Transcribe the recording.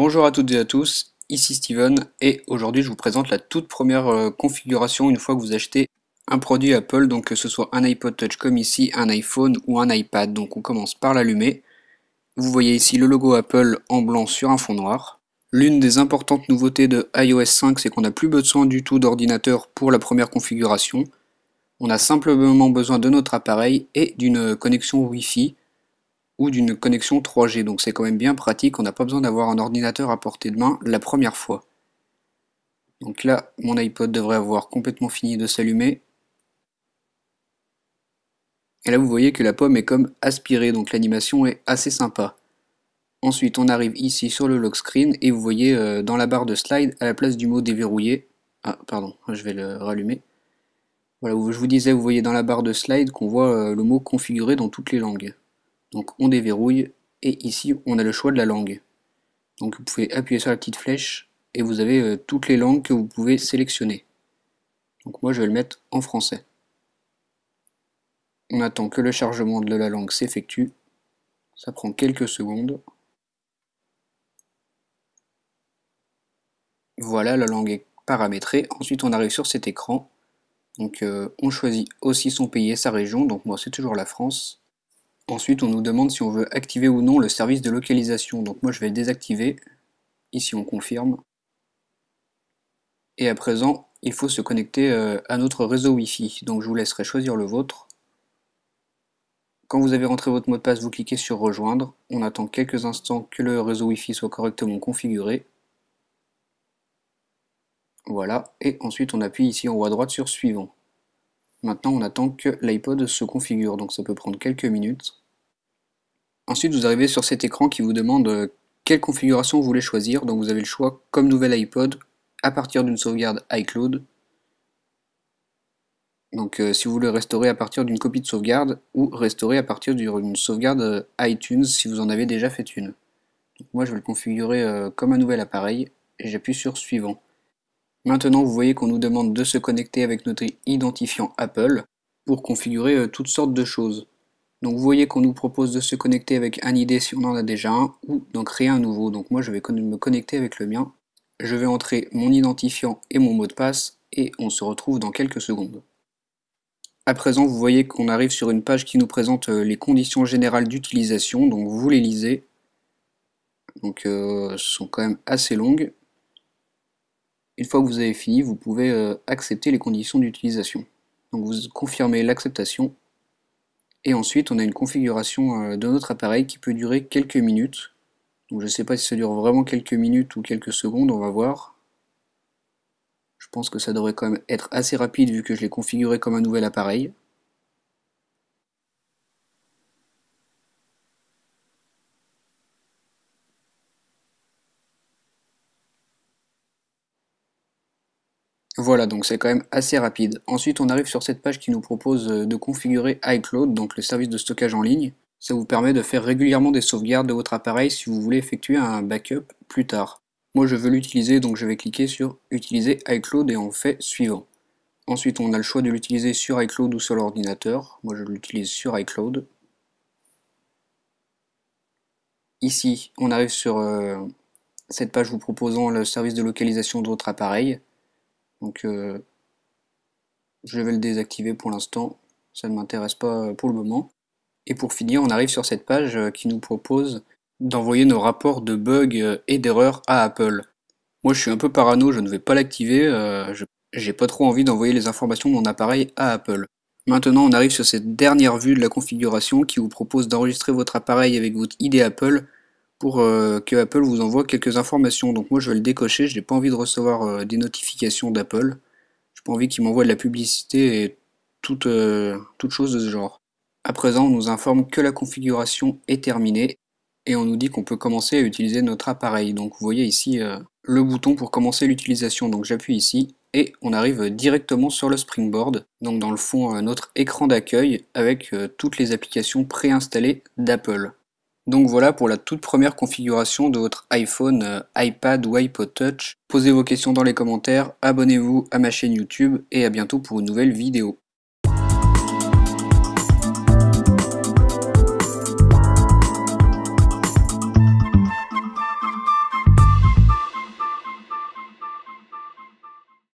Bonjour à toutes et à tous, ici Steven et aujourd'hui je vous présente la toute première euh, configuration une fois que vous achetez un produit Apple, donc que ce soit un iPod Touch comme ici, un iPhone ou un iPad. Donc on commence par l'allumer. Vous voyez ici le logo Apple en blanc sur un fond noir. L'une des importantes nouveautés de iOS 5, c'est qu'on n'a plus besoin du tout d'ordinateur pour la première configuration. On a simplement besoin de notre appareil et d'une euh, connexion Wi-Fi ou d'une connexion 3G, donc c'est quand même bien pratique, on n'a pas besoin d'avoir un ordinateur à portée de main la première fois. Donc là, mon iPod devrait avoir complètement fini de s'allumer. Et là, vous voyez que la pomme est comme aspirée, donc l'animation est assez sympa. Ensuite, on arrive ici sur le lock screen et vous voyez euh, dans la barre de slide, à la place du mot déverrouillé, ah, pardon, je vais le rallumer. Voilà, je vous disais, vous voyez dans la barre de slide qu'on voit euh, le mot configuré dans toutes les langues. Donc on déverrouille et ici on a le choix de la langue. Donc vous pouvez appuyer sur la petite flèche et vous avez euh, toutes les langues que vous pouvez sélectionner. Donc moi je vais le mettre en français. On attend que le chargement de la langue s'effectue. Ça prend quelques secondes. Voilà, la langue est paramétrée. Ensuite on arrive sur cet écran. Donc euh, on choisit aussi son pays et sa région. Donc moi c'est toujours la France. Ensuite, on nous demande si on veut activer ou non le service de localisation. Donc moi, je vais désactiver. Ici, on confirme. Et à présent, il faut se connecter euh, à notre réseau Wi-Fi. Donc je vous laisserai choisir le vôtre. Quand vous avez rentré votre mot de passe, vous cliquez sur Rejoindre. On attend quelques instants que le réseau Wi-Fi soit correctement configuré. Voilà, et ensuite on appuie ici en haut à droite sur Suivant. Maintenant on attend que l'iPod se configure, donc ça peut prendre quelques minutes. Ensuite, vous arrivez sur cet écran qui vous demande euh, quelle configuration vous voulez choisir. Donc vous avez le choix comme nouvel iPod à partir d'une sauvegarde iCloud. Donc euh, si vous voulez restaurer à partir d'une copie de sauvegarde ou restaurer à partir d'une sauvegarde euh, iTunes si vous en avez déjà fait une. moi je vais le configurer comme un nouvel appareil et j'appuie sur suivant. Maintenant vous voyez qu'on nous demande de se connecter avec notre identifiant Apple pour configurer toutes sortes de choses. Donc vous voyez qu'on nous propose de se connecter avec un ID si on en a déjà un, ou d'en créer un nouveau. Donc moi je vais me connecter avec le mien. Je vais entrer mon identifiant et mon mot de passe, et on se retrouve dans quelques secondes. À présent, vous voyez qu'on arrive sur une page qui nous présente euh, les conditions générales d'utilisation, donc vous les lisez. Donc euh, ce sont quand même assez longues. Une fois que vous avez fini, vous pouvez euh, accepter les conditions d'utilisation. Donc vous confirmez l'acceptation et ensuite, on a une configuration euh, de notre appareil qui peut durer quelques minutes. Donc je ne sais pas si ça dure vraiment quelques minutes ou quelques secondes, on va voir. Je pense que ça devrait quand même être assez rapide vu que je l'ai configuré comme un nouvel appareil. Voilà, donc c'est quand même assez rapide. Ensuite, on arrive sur cette page qui nous propose euh, de configurer iCloud, donc le service de stockage en ligne. Ça vous permet de faire régulièrement des sauvegardes de votre appareil si vous voulez effectuer un backup plus tard. Moi, je veux l'utiliser, donc je vais cliquer sur Utiliser iCloud et on fait Suivant. Ensuite, on a le choix de l'utiliser sur iCloud ou sur l'ordinateur. Moi, je l'utilise sur iCloud. Ici, on arrive sur euh, cette page vous proposant le service de localisation de votre appareil. Donc euh, je vais le désactiver pour l'instant, ça ne m'intéresse pas euh, pour le moment. Et pour finir, on arrive sur cette page euh, qui nous propose d'envoyer nos rapports de bugs et d'erreurs à Apple. Moi je suis un peu parano, je ne vais pas l'activer, j'ai pas trop envie d'envoyer les informations de mon appareil à Apple. Maintenant on arrive sur cette dernière vue de la configuration qui vous propose d'enregistrer votre appareil avec votre ID Apple pour euh, que Apple vous envoie quelques informations. Donc moi je vais le décocher, je n'ai pas envie de recevoir euh, des notifications d'Apple. Je n'ai pas envie qu'il m'envoie de la publicité et toute, euh, toute chose de ce genre. À présent, on nous informe que la configuration est terminée et on nous dit qu'on peut commencer à utiliser notre appareil. Donc vous voyez ici le bouton pour commencer l'utilisation. Donc j'appuie ici et on arrive directement sur le Springboard, donc dans le fond notre écran d'accueil avec toutes les applications préinstallées d'Apple. Donc voilà pour la toute première configuration de votre iPhone, euh, iPad ou iPod Touch. Posez vos questions dans les commentaires, abonnez-vous à ma chaîne YouTube et à bientôt pour une nouvelle vidéo.